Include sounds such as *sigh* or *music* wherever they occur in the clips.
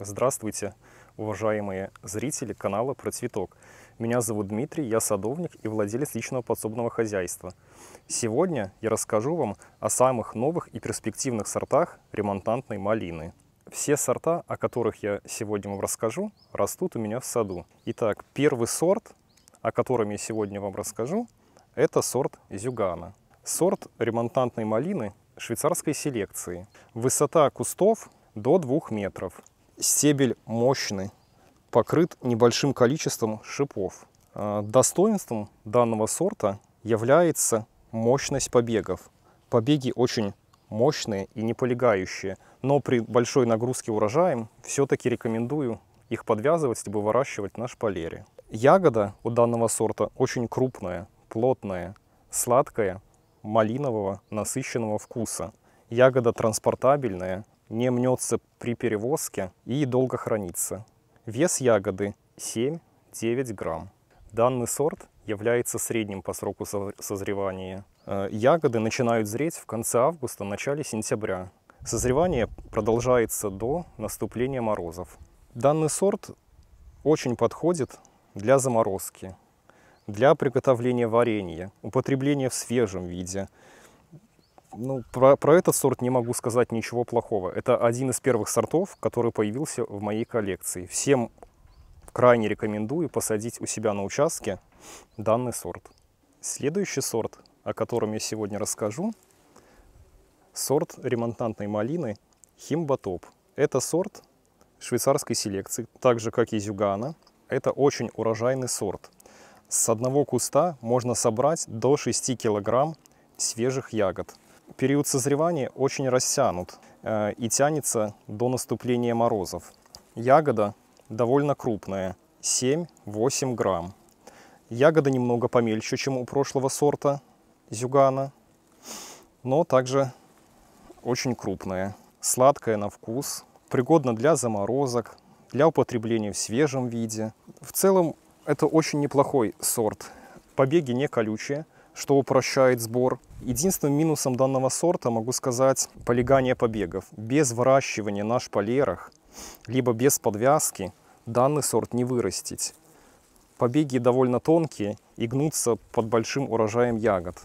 Здравствуйте, уважаемые зрители канала «Про цветок». Меня зовут Дмитрий, я садовник и владелец личного подсобного хозяйства. Сегодня я расскажу вам о самых новых и перспективных сортах ремонтантной малины. Все сорта, о которых я сегодня вам расскажу, растут у меня в саду. Итак, первый сорт, о котором я сегодня вам расскажу, это сорт зюгана. Сорт ремонтантной малины швейцарской селекции. Высота кустов до 2 метров. Стебель мощный, покрыт небольшим количеством шипов. А, достоинством данного сорта является мощность побегов. Побеги очень мощные и не полегающие, но при большой нагрузке урожаем все-таки рекомендую их подвязывать, либо выращивать на шпалере. Ягода у данного сорта очень крупная, плотная, сладкая, малинового насыщенного вкуса. Ягода транспортабельная, не мнется при перевозке и долго хранится. Вес ягоды 7-9 грамм. Данный сорт является средним по сроку созревания. Э, ягоды начинают зреть в конце августа, начале сентября. Созревание продолжается до наступления морозов. Данный сорт очень подходит для заморозки, для приготовления варенья, употребления в свежем виде – ну, про, про этот сорт не могу сказать ничего плохого. Это один из первых сортов, который появился в моей коллекции. Всем крайне рекомендую посадить у себя на участке данный сорт. Следующий сорт, о котором я сегодня расскажу, сорт ремонтантной малины Химбатоп. Это сорт швейцарской селекции, так же как и зюгана. Это очень урожайный сорт. С одного куста можно собрать до 6 килограмм свежих ягод период созревания очень растянут э, и тянется до наступления морозов. Ягода довольно крупная, 7-8 грамм. Ягода немного помельче, чем у прошлого сорта зюгана, но также очень крупная. Сладкая на вкус, пригодна для заморозок, для употребления в свежем виде. В целом это очень неплохой сорт. Побеги не колючие – что упрощает сбор. Единственным минусом данного сорта могу сказать полегание побегов. Без выращивания на шпалерах, либо без подвязки, данный сорт не вырастить. Побеги довольно тонкие и гнутся под большим урожаем ягод.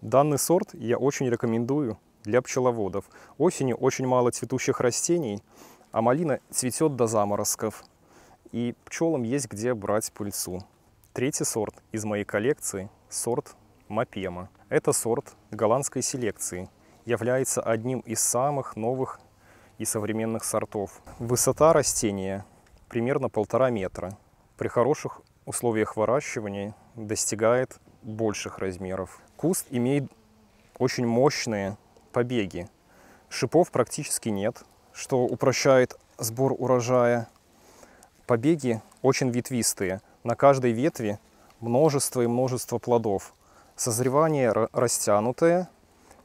Данный сорт я очень рекомендую для пчеловодов. Осенью очень мало цветущих растений, а малина цветет до заморозков. И пчелам есть где брать пыльцу. Третий сорт из моей коллекции – сорт Мапема. Это сорт голландской селекции, является одним из самых новых и современных сортов. Высота растения примерно полтора метра. При хороших условиях выращивания достигает больших размеров. Куст имеет очень мощные побеги. Шипов практически нет, что упрощает сбор урожая. Побеги очень ветвистые. На каждой ветви множество и множество плодов. Созревание растянутое,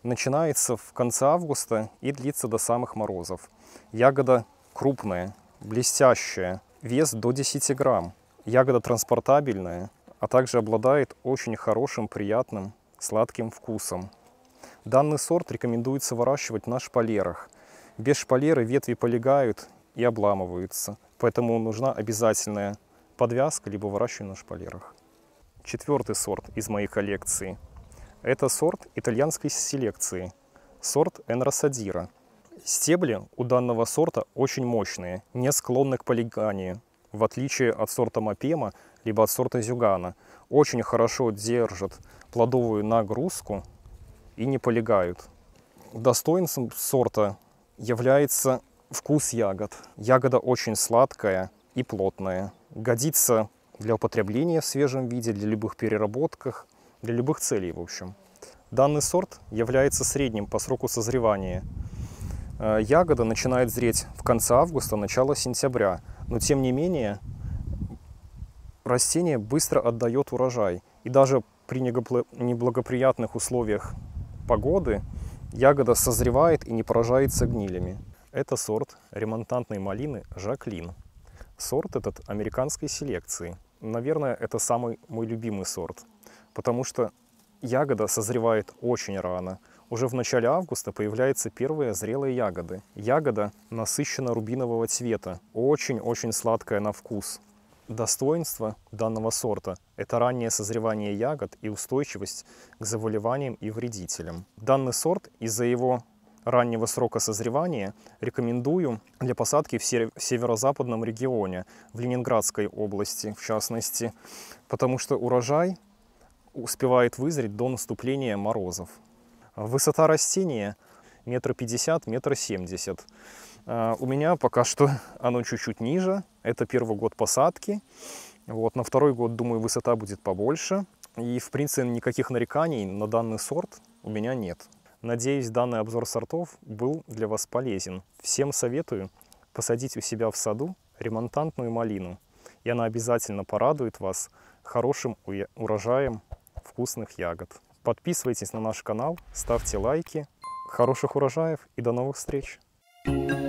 начинается в конце августа и длится до самых морозов. Ягода крупная, блестящая, вес до 10 грамм. Ягода транспортабельная, а также обладает очень хорошим, приятным, сладким вкусом. Данный сорт рекомендуется выращивать на шпалерах. Без шпалеры ветви полегают и обламываются, поэтому нужна обязательная подвязка, либо выращивание на шпалерах четвертый сорт из моей коллекции. Это сорт итальянской селекции, сорт Энросадира. Стебли у данного сорта очень мощные, не склонны к полигании, в отличие от сорта Мапема, либо от сорта Зюгана. Очень хорошо держат плодовую нагрузку и не полегают. Достоинством сорта является вкус ягод. Ягода очень сладкая и плотная. Годится для употребления в свежем виде, для любых переработках, для любых целей, в общем. Данный сорт является средним по сроку созревания. Э, ягода начинает зреть в конце августа, начало сентября, но тем не менее растение быстро отдает урожай. И даже при неблагоприятных условиях погоды ягода созревает и не поражается гнилями. Это сорт ремонтантной малины «Жаклин». Сорт этот американской селекции – наверное, это самый мой любимый сорт, потому что ягода созревает очень рано. Уже в начале августа появляются первые зрелые ягоды. Ягода насыщенно рубинового цвета, очень-очень сладкая на вкус. Достоинство данного сорта – это раннее созревание ягод и устойчивость к заболеваниям и вредителям. Данный сорт из-за его раннего срока созревания рекомендую для посадки в северо-западном регионе, в Ленинградской области в частности, потому что урожай успевает вызреть до наступления морозов. Высота растения метр пятьдесят, метр семьдесят. А, у меня пока что *laughs* оно чуть-чуть ниже. Это первый год посадки. Вот, на второй год, думаю, высота будет побольше. И, в принципе, никаких нареканий на данный сорт у меня нет. Надеюсь, данный обзор сортов был для вас полезен. Всем советую посадить у себя в саду ремонтантную малину, и она обязательно порадует вас хорошим урожаем вкусных ягод. Подписывайтесь на наш канал, ставьте лайки. Хороших урожаев и до новых встреч! Thank you.